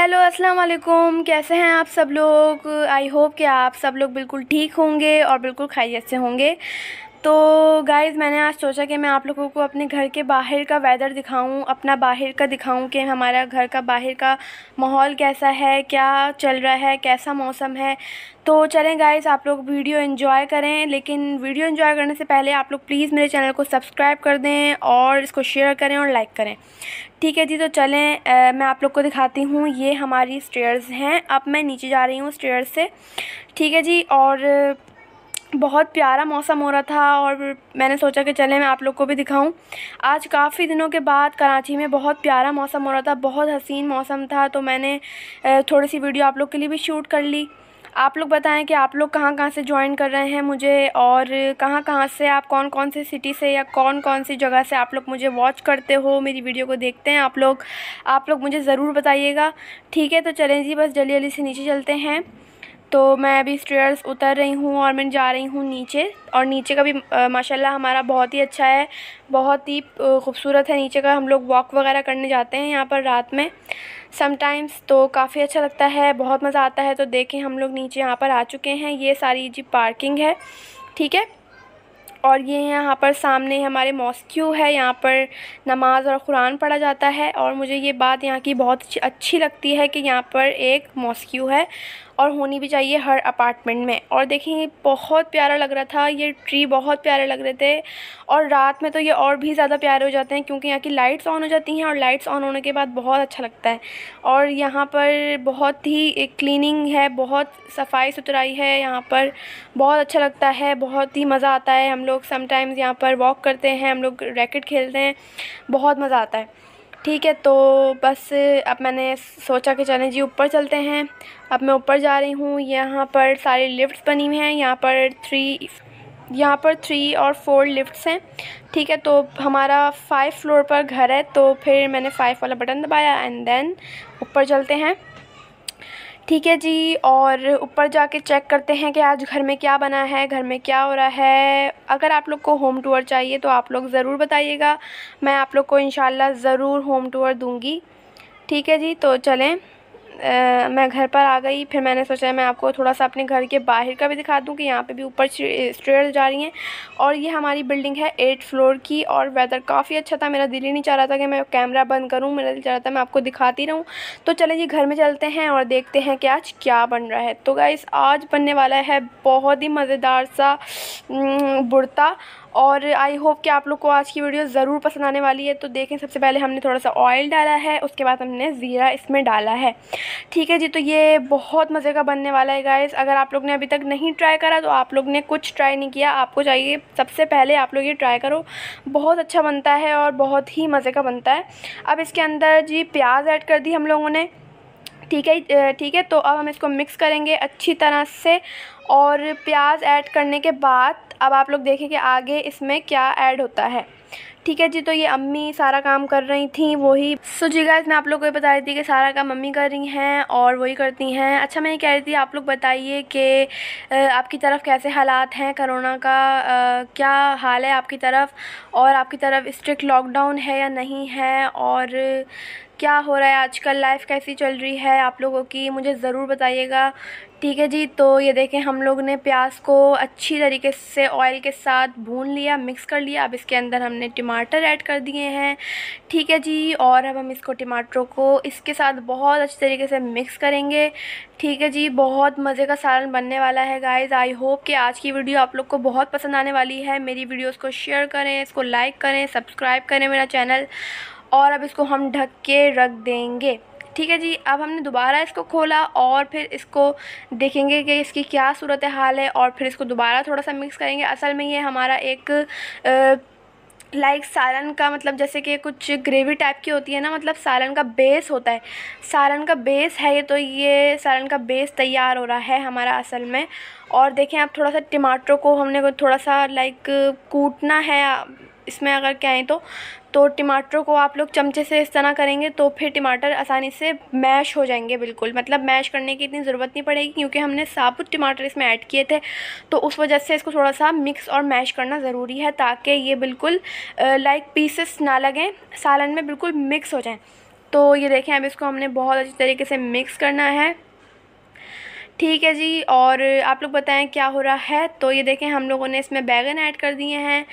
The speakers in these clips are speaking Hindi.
हेलो अस्सलाम वालेकुम कैसे हैं आप सब लोग आई होप कि आप सब लोग बिल्कुल ठीक होंगे और बिल्कुल खैरियत से होंगे तो गाइज़ मैंने आज सोचा कि मैं आप लोगों को अपने घर के बाहर का वेदर दिखाऊं अपना बाहर का दिखाऊं कि हमारा घर का बाहर का माहौल कैसा है क्या चल रहा है कैसा मौसम है तो चलें गाइज़ आप लोग वीडियो एंजॉय करें लेकिन वीडियो एंजॉय करने से पहले आप लोग प्लीज़ मेरे चैनल को सब्सक्राइब कर दें और इसको शेयर करें और लाइक करें ठीक है जी तो चलें आ, मैं आप लोग को दिखाती हूँ ये हमारी स्टेयर्स हैं अब मैं नीचे जा रही हूँ स्टेयर्स से ठीक है जी और बहुत प्यारा मौसम हो रहा था और मैंने सोचा कि चले मैं आप लोग को भी दिखाऊं आज काफ़ी दिनों के बाद कराची में बहुत प्यारा मौसम हो रहा था बहुत हसीन मौसम था तो मैंने थोड़ी सी वीडियो आप लोग के लिए भी शूट कर ली आप लोग बताएं कि आप लोग कहाँ कहाँ से ज्वाइन कर रहे हैं मुझे और कहाँ कहाँ से आप कौन कौन से सिटी से या कौन कौन सी जगह से आप लोग मुझे वॉच करते हो मेरी वीडियो को देखते हैं आप लोग आप लोग मुझे ज़रूर बताइएगा ठीक है तो चलें जी बस जल्दी जल्दी से नीचे चलते हैं तो मैं अभी स्टेयर्स उतर रही हूँ और मैं जा रही हूँ नीचे और नीचे का भी माशाल्लाह हमारा बहुत ही अच्छा है बहुत ही खूबसूरत है नीचे का हम लोग वॉक वगैरह करने जाते हैं यहाँ पर रात में समटाइम्स तो काफ़ी अच्छा लगता है बहुत मज़ा आता है तो देखें हम लोग नीचे यहाँ पर आ चुके हैं ये सारी जी पार्किंग है ठीक है और ये यहाँ पर सामने हमारे मॉस्क्यू है यहाँ पर नमाज और कुरान पढ़ा जाता है और मुझे ये बात यहाँ की बहुत अच्छी लगती है कि यहाँ पर एक मॉस्क्यू है और होनी भी चाहिए हर अपार्टमेंट में और देखें बहुत प्यारा लग रहा था ये ट्री बहुत प्यारे लग रहे थे और रात में तो ये और भी ज़्यादा प्यारे हो जाते हैं क्योंकि यहाँ की लाइट्स ऑन हो जाती हैं और लाइट्स ऑन होने के बाद बहुत अच्छा लगता है और यहाँ पर बहुत ही क्लिनिंग है बहुत सफाई सुथराई है यहाँ पर बहुत अच्छा लगता है बहुत ही मज़ा आता है हम लोग समटाइम्स यहाँ पर वॉक करते हैं हम लोग रैकेट खेलते हैं बहुत मज़ा आता है ठीक है तो बस अब मैंने सोचा कि चलें जी ऊपर चलते हैं अब मैं ऊपर जा रही हूँ यहाँ पर सारी लिफ्ट्स बनी हुई हैं यहाँ पर थ्री यहाँ पर थ्री और फोर लिफ्ट्स हैं ठीक है तो हमारा फ़ाइव फ्लोर पर घर है तो फिर मैंने फ़ाइव वाला बटन दबाया एंड देन ऊपर चलते हैं ठीक है जी और ऊपर जाके चेक करते हैं कि आज घर में क्या बना है घर में क्या हो रहा है अगर आप लोग को होम टूर चाहिए तो आप लोग ज़रूर बताइएगा मैं आप लोग को इन ज़रूर होम टूर दूँगी ठीक है जी तो चलें मैं घर पर आ गई फिर मैंने सोचा मैं आपको थोड़ा सा अपने घर के बाहर का भी दिखा दूँ कि यहाँ पे भी ऊपर स्ट्रेट जा रही हैं और ये हमारी बिल्डिंग है एट फ्लोर की और वेदर काफ़ी अच्छा था मेरा दिल ही नहीं चाह रहा था कि मैं कैमरा बंद करूँ मेरा दिल चाह रहा था मैं आपको दिखाती रहूँ तो चले ये घर में चलते हैं और देखते हैं कि आज क्या बन रहा है तो गाइस आज बनने वाला है बहुत ही मज़ेदार सा बुरता और आई होप कि आप लोग को आज की वीडियो ज़रूर पसंद आने वाली है तो देखें सबसे पहले हमने थोड़ा सा ऑयल डाला है उसके बाद हमने ज़ीरा इसमें डाला है ठीक है जी तो ये बहुत मज़े का बनने वाला है गाइस अगर आप लोग ने अभी तक नहीं ट्राई करा तो आप लोग ने कुछ ट्राई नहीं किया आपको चाहिए सबसे पहले आप लोग ये ट्राई करो बहुत अच्छा बनता है और बहुत ही मज़े का बनता है अब इसके अंदर जी प्याज ऐड कर दी हम लोगों ने ठीक है ठीक है तो अब हम इसको मिक्स करेंगे अच्छी तरह से और प्याज ऐड करने के बाद अब आप लोग देखें कि आगे इसमें क्या ऐड होता है ठीक है जी तो ये अम्मी सारा काम कर रही थी वही सो जी गाइस मैं आप लोग को ये बता रही थी कि सारा काम अम्मी कर रही हैं और वही करती हैं अच्छा मैं ये कह रही थी आप लोग बताइए कि आपकी तरफ कैसे हालात हैं करोना का आ, क्या हाल है आपकी तरफ और आपकी तरफ स्ट्रिक्ट लॉकडाउन है या नहीं है और क्या हो रहा है आजकल लाइफ कैसी चल रही है आप लोगों की मुझे ज़रूर बताइएगा ठीक है जी तो ये देखें हम लोग ने प्याज को अच्छी तरीके से ऑयल के साथ भून लिया मिक्स कर लिया अब इसके अंदर हमने टमाटर ऐड कर दिए हैं ठीक है जी और अब हम इसको टमाटरों को इसके साथ बहुत अच्छी तरीके से मिक्स करेंगे ठीक है जी बहुत मज़े का सालन बनने वाला है गाइज़ आई होप कि आज की वीडियो आप लोग को बहुत पसंद आने वाली है मेरी वीडियोज़ को शेयर करें इसको लाइक करें सब्सक्राइब करें मेरा चैनल और अब इसको हम ढक के रख देंगे ठीक है जी अब हमने दोबारा इसको खोला और फिर इसको देखेंगे कि इसकी क्या सूरत हाल है और फिर इसको दोबारा थोड़ा सा मिक्स करेंगे असल में ये हमारा एक लाइक सालन का मतलब जैसे कि कुछ ग्रेवी टाइप की होती है ना मतलब सालन का बेस होता है सालन का बेस है ये तो ये सालन का बेस तैयार हो रहा है हमारा असल में और देखें आप थोड़ा सा टमाटरों को हमने थोड़ा सा लाइक कूटना है इसमें अगर कहें तो तो टमाटरों को आप लोग चमचे से इस तरह करेंगे तो फिर टमाटर आसानी से मैश हो जाएंगे बिल्कुल मतलब मैश करने की इतनी ज़रूरत नहीं पड़ेगी क्योंकि हमने साबुत टमाटर इसमें ऐड किए थे तो उस वजह से इसको थोड़ा सा मिक्स और मैश करना ज़रूरी है ताकि ये बिल्कुल लाइक पीसेस ना लगें सालन में बिल्कुल मिक्स हो जाएँ तो ये देखें अब इसको हमने बहुत अच्छी तरीके से मिक्स करना है ठीक है जी और आप लोग बताएं क्या हो रहा है तो ये देखें हम लोगों ने इसमें बैगन ऐड कर दिए हैं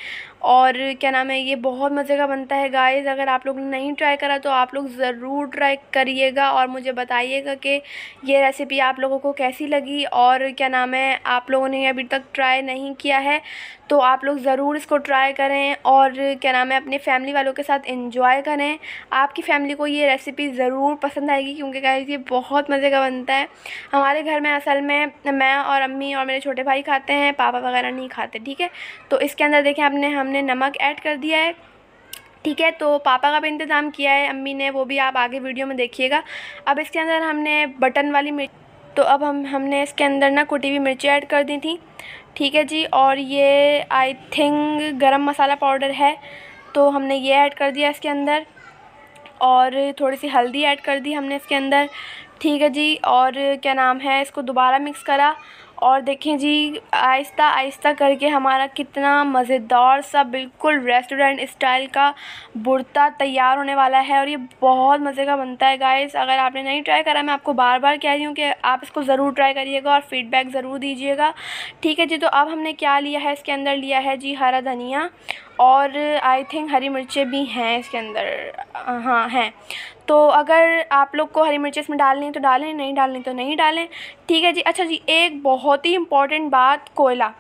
और क्या नाम है ये बहुत मज़े का बनता है गाइस अगर आप लोग ने नहीं ट्राई करा तो आप लोग ज़रूर ट्राई करिएगा और मुझे बताइएगा कि ये रेसिपी आप लोगों को कैसी लगी और क्या नाम है आप लोगों ने अभी तक ट्राई नहीं किया है तो आप लोग ज़रूर इसको ट्राई करें और क्या नाम है अपने फैमिली वालों के साथ इन्जॉय करें आपकी फ़ैमिली को ये रेसिपी ज़रूर पसंद आएगी क्योंकि गाइस ये बहुत मज़े का बनता है हमारे घर में असल में मैं और अम्मी और मेरे छोटे भाई खाते हैं पापा वगैरह नहीं खाते ठीक है तो इसके अंदर देखें आपने हम हमने नमक ऐड कर दिया है ठीक है तो पापा का भी इंतज़ाम किया है अम्मी ने वो भी आप आगे वीडियो में देखिएगा अब इसके अंदर हमने बटन वाली मिर्च तो अब हम हमने इसके अंदर ना कुटी हुई मिर्ची ऐड कर दी थी ठीक है जी और ये आई थिंक गरम मसाला पाउडर है तो हमने ये ऐड कर दिया इसके अंदर और थोड़ी सी हल्दी ऐड कर दी हमने इसके अंदर ठीक है जी और क्या नाम है इसको दोबारा मिक्स करा और देखें जी आहिस्ता आहिस्ता करके हमारा कितना मज़ेदार सा बिल्कुल रेस्टोरेंट स्टाइल का बुरता तैयार होने वाला है और ये बहुत मज़े का बनता है गाइस अगर आपने नहीं ट्राई करा मैं आपको बार बार कह रही हूँ कि आप इसको ज़रूर ट्राई करिएगा और फ़ीडबैक ज़रूर दीजिएगा ठीक है जी तो अब हमने क्या लिया है इसके अंदर लिया है जी हरा धनिया और आई थिंक हरी मिर्चें भी हैं इसके अंदर हाँ हैं तो अगर आप लोग को हरी मिर्चें इसमें डालनी है तो डालें नहीं डालनी तो नहीं डालें ठीक है जी अच्छा जी एक बहुत ही इंपॉर्टेंट बात कोयला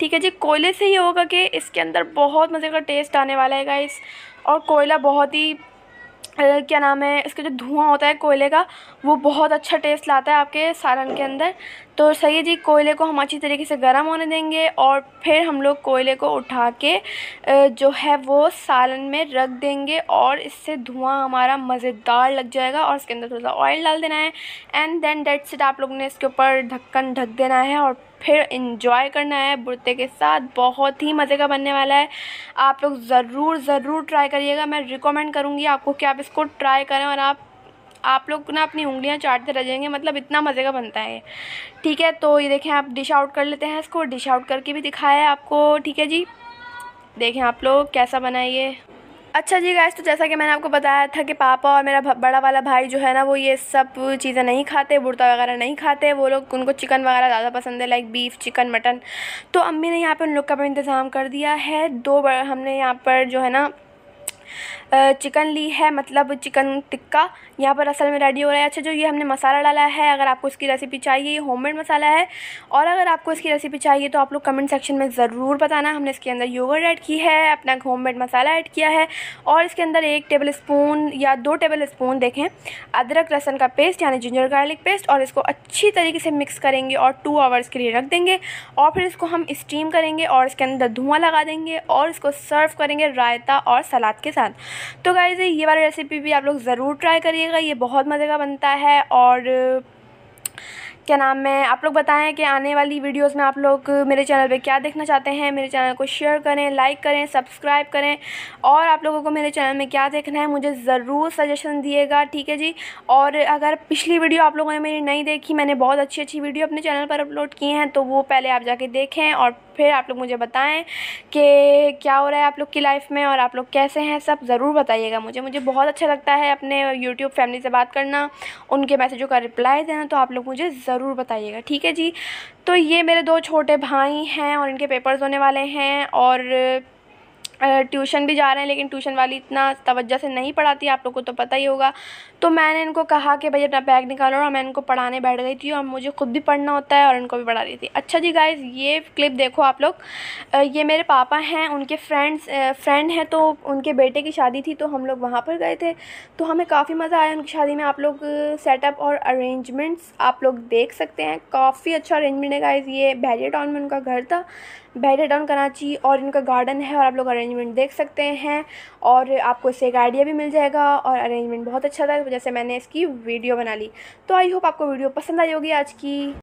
ठीक है जी कोयले से ही होगा कि इसके अंदर बहुत मज़े का टेस्ट आने वाला है गाइस और कोयला बहुत ही क्या नाम है इसका जो धुआँ होता है कोयले का वो बहुत अच्छा टेस्ट लाता है आपके सालन के अंदर तो सही है जी कोयले को हम अच्छी तरीके से गर्म होने देंगे और फिर हम लोग कोयले को उठा के जो है वो सालन में रख देंगे और इससे धुआं हमारा मज़ेदार लग जाएगा और इसके अंदर थोड़ा सा ऑयल डाल देना है एंड देन डेट सेट आप लोग ने इसके ऊपर ढक्कन ढक देना है और फिर इन्जॉय करना है बुरते के साथ बहुत ही मज़े का बनने वाला है आप लोग ज़रूर ज़रूर ट्राई करिएगा मैं रिकमेंड करूँगी आपको कि आप इसको ट्राई करें और आप आप लोग ना अपनी उंगलियां चाटते रह जाएंगे मतलब इतना मज़े का बनता है ठीक है तो ये देखें आप डिश आउट कर लेते हैं इसको डिश आउट करके भी दिखाया है आपको ठीक है जी देखें आप लोग कैसा बनाइए अच्छा जी गैस तो जैसा कि मैंने आपको बताया था कि पापा और मेरा बड़ा वाला भाई जो है ना वो ये सब चीज़ें नहीं खाते बुरता वगैरह नहीं खाते वो लोग उनको चिकन वगैरह ज़्यादा पसंद है लाइक बीफ चिकन मटन तो अम्मी ने यहाँ पर उन लोग का भी इंतज़ाम कर दिया है दो हमने यहाँ पर जो है ना चिकन ली है मतलब चिकन टिक्का यहाँ पर असल में रेडी हो रहा है अच्छा जो ये हमने मसाला डाला है अगर आपको इसकी रेसिपी चाहिए ये होममेड मसाला है और अगर आपको इसकी रेसिपी चाहिए तो आप लोग कमेंट सेक्शन में ज़रूर बताना हमने इसके अंदर योगर्ट ऐड की है अपना होममेड मसाला ऐड किया है और इसके अंदर एक टेबल स्पून या दो टेबल स्पून देखें अदरक लहसन का पेस्ट यानी जिंजर गार्लिक पेस्ट और इसको अच्छी तरीके से मिक्स करेंगे और टू आवर्स के लिए रख देंगे और फिर इसको हम स्टीम करेंगे और इसके अंदर धुआं लगा देंगे और इसको सर्व करेंगे रायता और सलाद के साथ तो गाइज़ ये वाली रेसिपी भी आप लोग ज़रूर ट्राई करिएगा ये बहुत मज़े का बनता है और क्या नाम है आप लोग बताएं कि आने वाली वीडियोस में आप लोग मेरे चैनल पे क्या देखना चाहते हैं मेरे चैनल को शेयर करें लाइक करें सब्सक्राइब करें और आप लोगों को मेरे चैनल में क्या देखना है मुझे ज़रूर सजेशन दिएगा ठीक है जी और अगर पिछली वीडियो आप लोगों ने मेरी नहीं देखी मैंने बहुत अच्छी अच्छी वीडियो अपने चैनल पर अपलोड किए हैं तो वो पहले आप जाके देखें और फिर आप लोग मुझे बताएं कि क्या हो रहा है आप लोग की लाइफ में और आप लोग कैसे हैं सब ज़रूर बताइएगा मुझे मुझे बहुत अच्छा लगता है अपने यूट्यूब फैमिली से बात करना उनके मैसेजों का रिप्लाई देना तो आप लोग मुझे ज़रूर ज़रूर बताइएगा ठीक है जी तो ये मेरे दो छोटे भाई हैं और इनके पेपर्स होने वाले हैं और ट्यूशन भी जा रहे हैं लेकिन ट्यूशन वाली इतना तवज्जा से नहीं पढ़ाती आप लोग को तो पता ही होगा तो मैंने इनको कहा कि भाई अपना बैग निकालो और मैं इनको पढ़ाने बैठ गई थी और मुझे ख़ुद भी पढ़ना होता है और इनको भी पढ़ा रही थी अच्छा जी गाइज ये क्लिप देखो आप लोग ये मेरे पापा हैं उनके फ्रेंड्स फ्रेंड हैं तो उनके बेटे की शादी थी तो हम लोग वहाँ पर गए थे तो हमें काफ़ी मज़ा आया उनकी शादी में आप लोग सेटअप और अरेंजमेंट्स आप लोग देख सकते हैं काफ़ी अच्छा अरेंजमेंट है गाइज ये बैरियर टाउन में उनका घर था बहरे डाउन कराची और इनका गार्डन है और आप लोग अरेंजमेंट देख सकते हैं और आपको इससे एक आइडिया भी मिल जाएगा और अरेंजमेंट बहुत अच्छा था तो से मैंने इसकी वीडियो बना ली तो आई होप आपको वीडियो पसंद आई होगी आज की